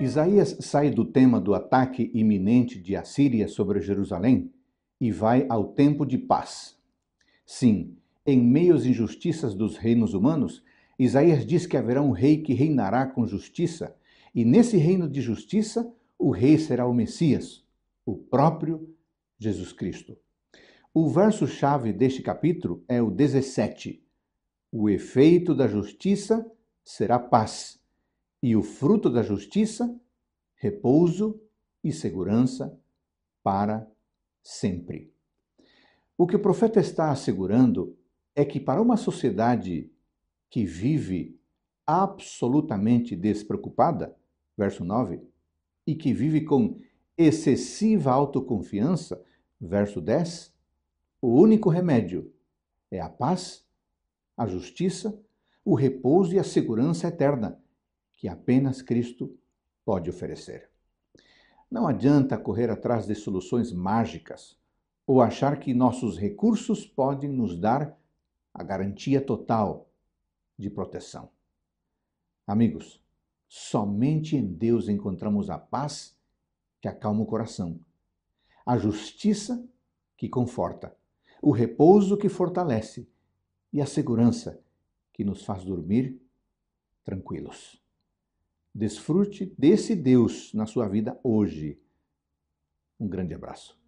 Isaías sai do tema do ataque iminente de Assíria sobre Jerusalém e vai ao tempo de paz. Sim, em meio às injustiças dos reinos humanos, Isaías diz que haverá um rei que reinará com justiça, e nesse reino de justiça, o rei será o Messias, o próprio Jesus Cristo. O verso-chave deste capítulo é o 17. O efeito da justiça será paz e o fruto da justiça, repouso e segurança para sempre. O que o profeta está assegurando é que para uma sociedade que vive absolutamente despreocupada, verso 9, e que vive com excessiva autoconfiança, verso 10, o único remédio é a paz, a justiça, o repouso e a segurança eterna, que apenas Cristo pode oferecer. Não adianta correr atrás de soluções mágicas ou achar que nossos recursos podem nos dar a garantia total de proteção. Amigos, somente em Deus encontramos a paz que acalma o coração, a justiça que conforta, o repouso que fortalece e a segurança que nos faz dormir tranquilos. Desfrute desse Deus na sua vida hoje. Um grande abraço.